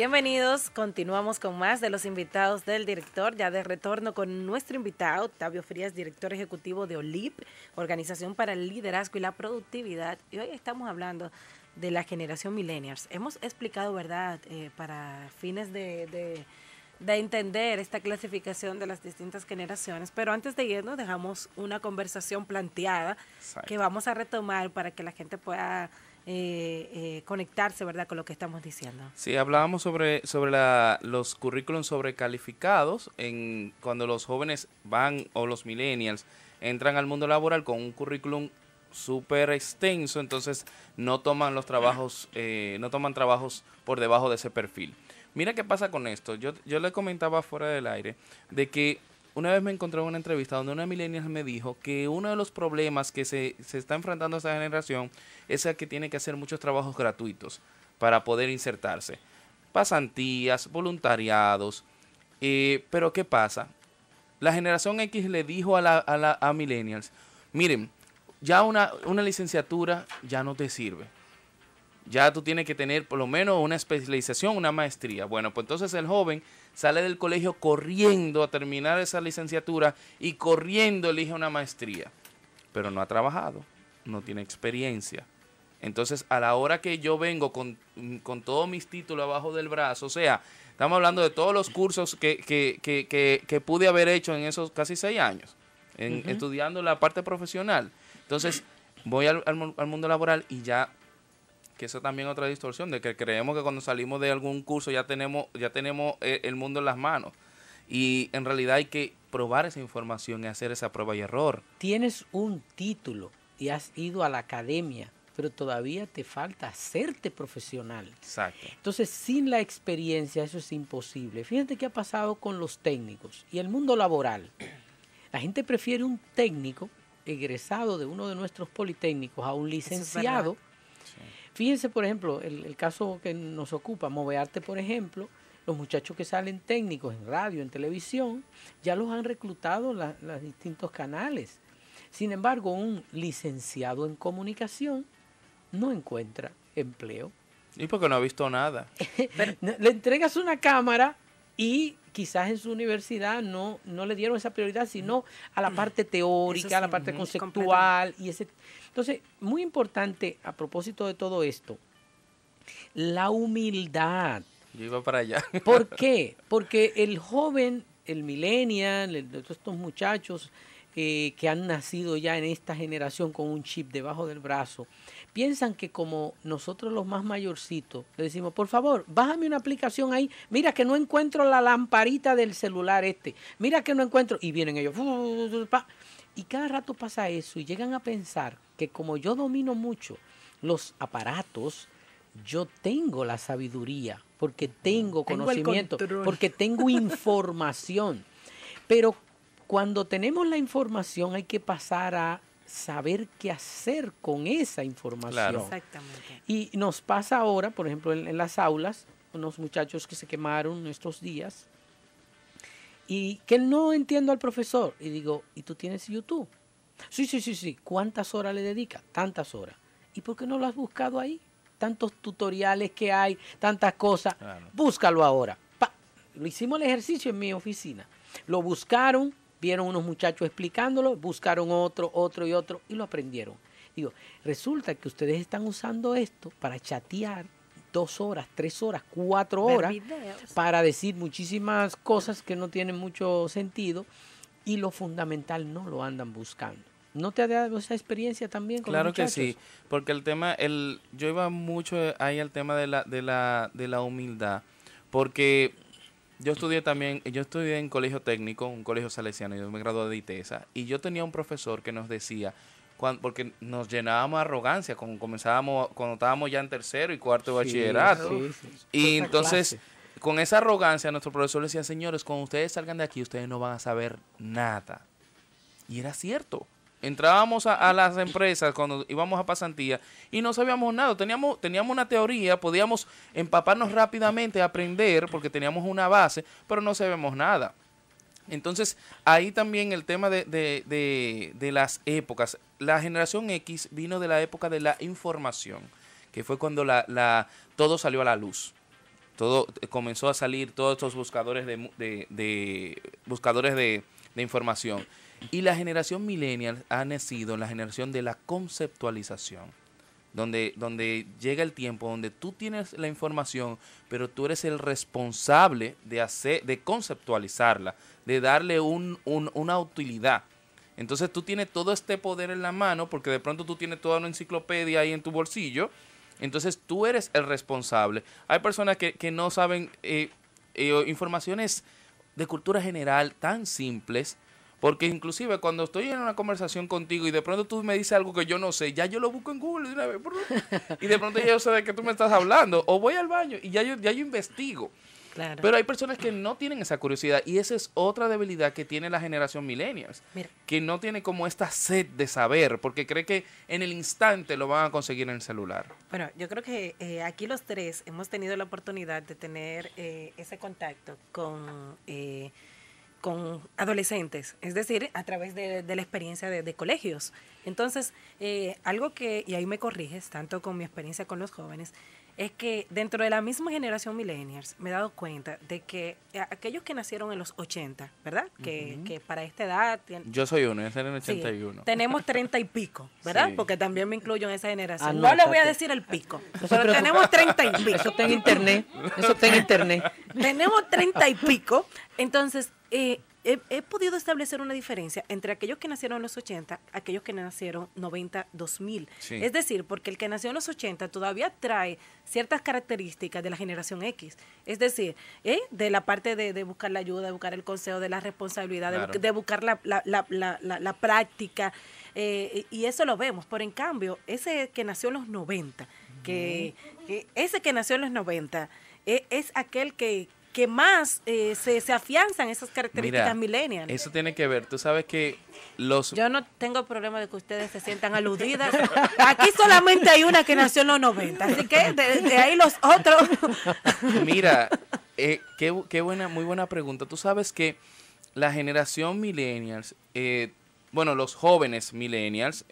Bienvenidos, continuamos con más de los invitados del director, ya de retorno con nuestro invitado, Octavio Frías, director ejecutivo de OLIP, Organización para el Liderazgo y la Productividad. Y hoy estamos hablando de la generación millennials. Hemos explicado, ¿verdad?, eh, para fines de, de, entender esta clasificación de las distintas generaciones, pero antes de irnos dejamos una conversación planteada que vamos a retomar para que la gente pueda eh, eh, conectarse, ¿verdad?, con lo que estamos diciendo. Sí, hablábamos sobre, sobre la, los currículums sobrecalificados en cuando los jóvenes van o los millennials entran al mundo laboral con un currículum súper extenso, entonces no toman los trabajos, eh, no toman trabajos por debajo de ese perfil. Mira qué pasa con esto. Yo, yo le comentaba fuera del aire de que una vez me encontré en una entrevista donde una millennial me dijo que uno de los problemas que se, está enfrentando esta generación es el que tiene que hacer muchos trabajos gratuitos para poder insertarse. Pasantías, voluntariados. Eh, pero ¿qué pasa? La generación X le dijo a, la, a, la, millennials, miren, ya una licenciatura ya no te sirve ya tú tienes que tener por lo menos una especialización, una maestría. Bueno, pues entonces el joven sale del colegio corriendo a terminar esa licenciatura y corriendo elige una maestría, pero no ha trabajado, no tiene experiencia. Entonces, a la hora que yo vengo con, mm, todos mis títulos abajo del brazo, o sea, estamos hablando de todos los cursos que, pude haber hecho en esos casi seis años, en, estudiando la parte profesional. Entonces, voy al mundo laboral y ya que eso también otra distorsión, de que creemos que cuando salimos de algún curso ya tenemos, ya tenemos eh, el mundo en las manos. Y en realidad hay que probar esa información y hacer esa prueba y error. Tienes un título y has ido a la academia, pero todavía te falta hacerte profesional. Exacto. Entonces, sin la experiencia eso es imposible. Fíjate qué ha pasado con los técnicos y el mundo laboral. La gente prefiere un técnico egresado de uno de nuestros politécnicos a un licenciado. Fíjense, por ejemplo, el, caso que nos ocupa, Movearte, por ejemplo, los muchachos que salen técnicos en radio, en televisión, ya los han reclutado en los distintos canales. Sin embargo, un licenciado en comunicación no encuentra empleo. Y porque no ha visto nada. Le entregas una cámara y quizás en su universidad no, no le dieron esa prioridad, sino a la parte teórica, a la parte conceptual y ese. Entonces, muy importante a propósito de todo esto, la humildad. Yo iba para allá. ¿Por qué? Porque el joven, el millennial, todos estos muchachos que han nacido ya en esta generación con un chip debajo del brazo, piensan que como nosotros los más mayorcitos, le decimos, por favor, bájame una aplicación ahí, mira que no encuentro la lamparita del celular este, mira que no encuentro, y vienen ellos, y cada rato pasa eso y llegan a pensar que como yo domino mucho los aparatos, yo tengo la sabiduría, porque tengo conocimiento, porque tengo información. Pero cuando tenemos la información hay que pasar a saber qué hacer con esa información. Claro. Exactamente. Y nos pasa ahora, por ejemplo, en, las aulas, unos muchachos que se quemaron estos días y que no entiendo al profesor. Y digo, ¿y tú tienes YouTube? Sí, sí, sí, sí. ¿Cuántas horas le dedicas? Tantas horas. ¿Y por qué no lo has buscado ahí? Tantos tutoriales que hay, tantas cosas. Búscalo ahora. Lo hicimos el ejercicio en mi oficina. Lo buscaron, vieron unos muchachos explicándolo, buscaron otro, otro y otro y lo aprendieron. Digo, resulta que ustedes están usando esto para chatear dos horas, tres horas, cuatro horas para decir muchísimas cosas que no tienen mucho sentido y lo fundamental no lo andan buscando. ¿No te ha dado esa experiencia también con Claro que sí, porque el tema, el, yo iba mucho ahí al tema de la, de la, de la humildad, porque yo estudié también, yo estudié en colegio técnico, un colegio salesiano, yo me gradué de ITESA, y yo tenía un profesor que nos decía, porque nos llenábamos arrogancia cuando comenzábamos, cuando estábamos ya en tercero y cuarto bachillerato. Y entonces, con esa arrogancia, nuestro profesor le decía, señores, cuando ustedes salgan de aquí, ustedes no van a saber nada. Y era cierto. Entrábamos a, las empresas cuando íbamos a pasantía y no sabíamos nada. Teníamos, teníamos una teoría, podíamos empaparnos rápidamente, aprender, porque teníamos una base, pero no sabíamos nada. Entonces, ahí también el tema de, las épocas. La generación X vino de la época de la información, que fue cuando la, la todo salió a la luz todo eh, comenzó a salir todos estos buscadores de, buscadores de, de, información y la generación millennial ha nacido en la generación de la conceptualización, donde, donde llega el tiempo donde tú tienes la información, pero tú eres el responsable de, hacer, de conceptualizarla, de darle una utilidad. Entonces tú tienes todo este poder en la mano porque de pronto tú tienes toda una enciclopedia ahí en tu bolsillo. Entonces tú eres el responsable. Hay personas que, no saben eh, eh, informaciones de cultura general tan simples porque inclusive cuando estoy en una conversación contigo y de pronto tú me dices algo que yo no sé, ya yo lo busco en Google y de pronto ya yo sé de qué tú me estás hablando. O voy al baño y ya yo, ya yo investigo. Claro. Pero hay personas que no tienen esa curiosidad y esa es otra debilidad que tiene la generación millennials, que no tiene como esta sed de saber porque cree que en el instante lo van a conseguir en el celular. Bueno, yo creo que eh, aquí los tres hemos tenido la oportunidad de tener eh, ese contacto con... Eh, con adolescentes, es decir, a través de, la experiencia de, colegios. Entonces, eh, algo que, y ahí me corriges, tanto con mi experiencia con los jóvenes, es que dentro de la misma generación millennials me he dado cuenta de que aquellos que nacieron en los 80, ¿verdad? Que, para esta edad... Yo soy uno, yo nací en 81. tenemos 30 y pico, ¿verdad? Porque también me incluyo en esa generación. Ah, no le voy a decir el pico, pero tenemos 30 y pico. Eso está en internet, eso está en internet. tenemos 30 y pico, entonces eh, he, podido establecer una diferencia entre aquellos que nacieron en los 80, aquellos que nacieron 90, 2000. Es decir, porque el que nació en los 80 todavía trae ciertas características de la generación X. Es decir, ¿eh? de la parte de, buscar la ayuda, de buscar el consejo, de la responsabilidad, de, buscar la, práctica. Eh, y eso lo vemos. Por en cambio, ese que nació en los 90, que, ese que nació en los 90 es, aquel que, que más eh, se, afianzan esas características millennials Eso tiene que ver, tú sabes que los... Yo no tengo problema de que ustedes se sientan aludidas. Aquí solamente hay una que nació en los 90, así que de, ahí los otros... Mira, eh, qué, buena, muy buena pregunta. Tú sabes que la generación millennials, eh, bueno, los jóvenes millennials,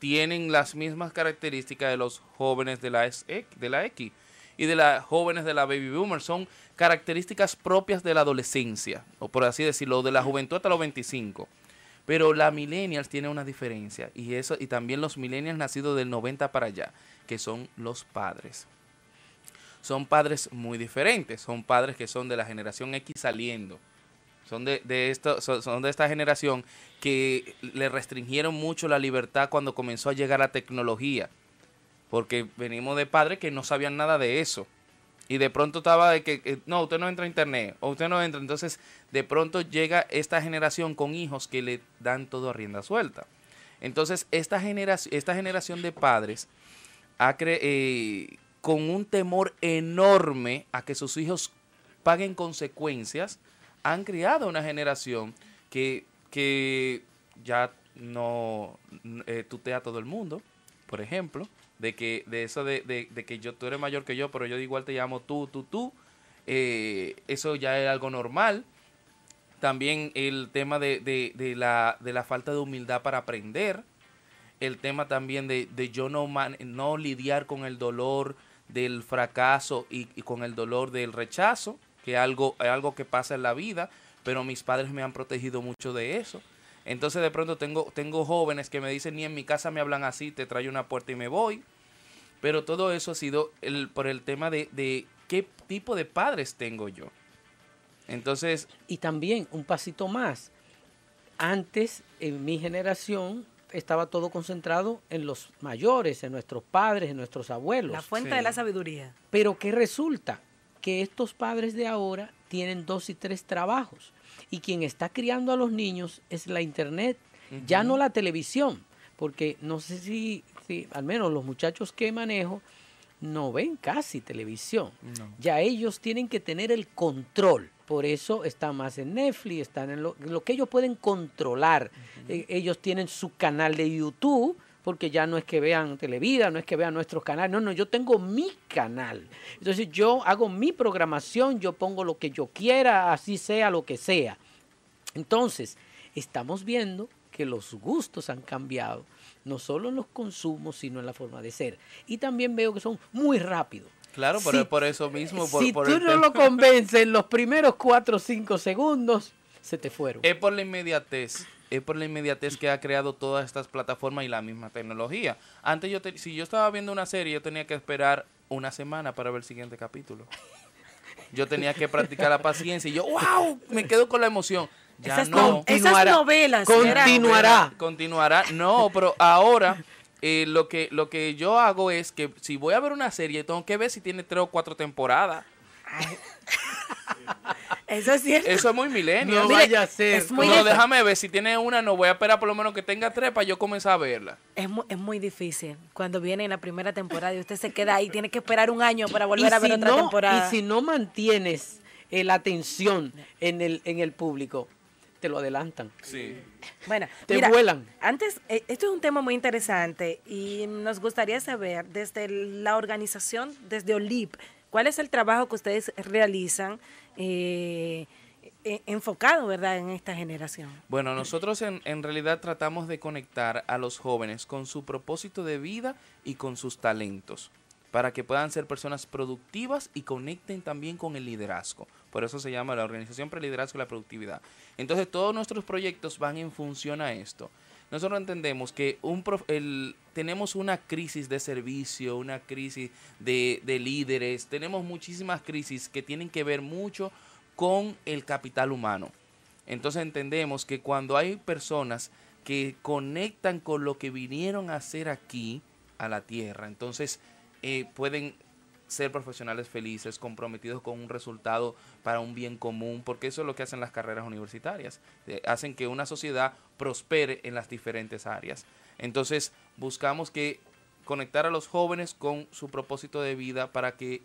tienen las mismas características de los jóvenes de la, e de la X y de las jóvenes de la baby boomer. Son características propias de la adolescencia, o por así decirlo, de la juventud hasta los 25. Pero la millennials tiene una diferencia y eso y también los millennials nacidos del 90 para allá, que son los padres. Son padres muy diferentes, son padres que son de la generación X saliendo. Son de, de son, son de esta generación que le restringieron mucho la libertad cuando comenzó a llegar la tecnología porque venimos de padres que no sabían nada de eso. Y de pronto estaba de que, no, usted no entra a internet, o usted no entra. Entonces, de pronto llega esta generación con hijos que le dan todo a rienda suelta. Entonces, esta, generación, esta generación de padres eh, con un temor enorme a que sus hijos paguen consecuencias, han criado una generación que, que ya no eh, tutea a todo el mundo, por ejemplo de que de eso de, de, que yo tú eres mayor que yo, pero yo igual te llamo tú, tú, tú. Eh, eso ya es algo normal. También el tema de, la, de la falta de humildad para aprender. El tema también de, yo no, man, no lidiar con el dolor del fracaso y, con el dolor del rechazo, que algo, es algo que pasa en la vida, pero mis padres me han protegido mucho de eso. Entonces de pronto tengo, tengo jóvenes que me dicen, ni en mi casa me hablan así, te traigo una puerta y me voy. Pero todo eso ha sido el, por el tema de, qué tipo de padres tengo yo. Entonces... Y también un pasito más. Antes, en mi generación, estaba todo concentrado en los mayores, en nuestros padres, en nuestros abuelos. La fuente de la sabiduría. Pero que resulta? Que estos padres de ahora tienen dos y tres trabajos. Y quien está criando a los niños es la internet, ya no la televisión porque no sé si, al menos los muchachos que manejo, no ven casi televisión. Ya ellos tienen que tener el control. Por eso están más en Netflix, están en lo, que ellos pueden controlar. Eh, ellos tienen su canal de YouTube, porque ya no es que vean Televida, no es que vean nuestros canales. No, no, yo tengo mi canal. Entonces yo hago mi programación, yo pongo lo que yo quiera, así sea lo que sea. Entonces, estamos viendo que los gustos han cambiado, no solo en los consumos, sino en la forma de ser. Y también veo que son muy rápidos. Claro, pero es por eso mismo. Por, si tú no lo convences en los primeros cuatro o 5 segundos, se te fueron. Es por la inmediatez. Es por la inmediatez que ha creado todas estas plataformas y la misma tecnología. Antes, yo si yo estaba viendo una serie, yo tenía que esperar una semana para ver el siguiente capítulo. Yo tenía que practicar la paciencia y yo, wow, me quedo con la emoción esas, novelas. Continuará. Continuará. No, pero ahora eh, lo, que, lo que yo hago es que si voy a ver una serie, tengo que ver si tiene tres o cuatro temporadas. Eso es cierto. Eso es muy milenio. No vaya a ser. déjame ver. Si tiene una, no voy a esperar por lo menos que tenga tres para yo comenzar a verla. Es muy, difícil. Cuando viene la primera temporada y usted se queda ahí, tiene que esperar un año para volver a ver otra temporada. Y si no mantienes eh, la atención en el, en el público, te lo adelantan. Sí. Bueno, te vuelan. Antes, eh, esto es un tema muy interesante y nos gustaría saber desde la organización, desde OLIP, cuál es el trabajo que ustedes realizan. Eh, e, enfocado, ¿verdad?, en esta generación. Bueno, nosotros en, en, realidad tratamos de conectar a los jóvenes con su propósito de vida y con sus talentos para que puedan ser personas productivas y conecten también con el liderazgo. Por eso se llama la Organización para Liderazgo y la Productividad. Entonces todos nuestros proyectos van en función a esto. Nosotros entendemos que un tenemos una crisis de servicio, una crisis de líderes, tenemos muchísimas crisis que tienen que ver mucho con el capital humano. Entonces entendemos que cuando hay personas que conectan con lo que vinieron a hacer aquí, a la tierra. Entonces eh, pueden ser profesionales felices, comprometidos con un resultado para un bien común, porque eso es lo que hacen las carreras universitarias, eh, hacen que una sociedad prospere en las diferentes áreas. Entonces, buscamos que conectar a los jóvenes con su propósito de vida para que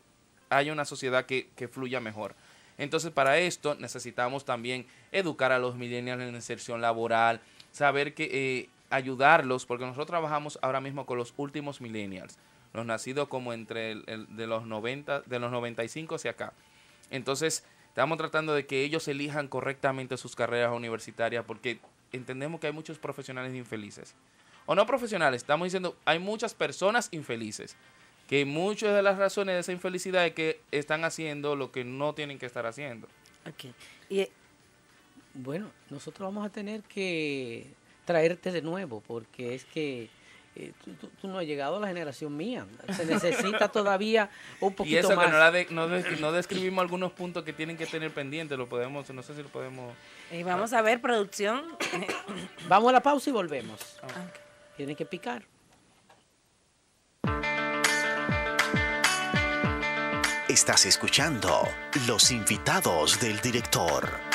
haya una sociedad que, fluya mejor. Entonces, para esto necesitamos también educar a los millennials en inserción laboral, saber que eh, ayudarlos, porque nosotros trabajamos ahora mismo con los últimos millennials los nacidos como entre de los 90, de los 95 hacia acá. Entonces, estamos tratando de que ellos elijan correctamente sus carreras universitarias porque entendemos que hay muchos profesionales infelices. O no profesionales, estamos diciendo, hay muchas personas infelices, que muchas de las razones de esa infelicidad es que están haciendo lo que no tienen que estar haciendo. Y eh, bueno, nosotros vamos a tener que traerte de nuevo porque es que tú, no has llegado a la generación mía. Se necesita todavía un poquito más. Y eso que no, describimos algunos puntos que tienen que tener pendientes, lo podemos, no sé si lo podemos... Eh, vamos a ver, producción. vamos a la pausa y volvemos. Ah, tiene que picar. Estás escuchando Los invitados del director.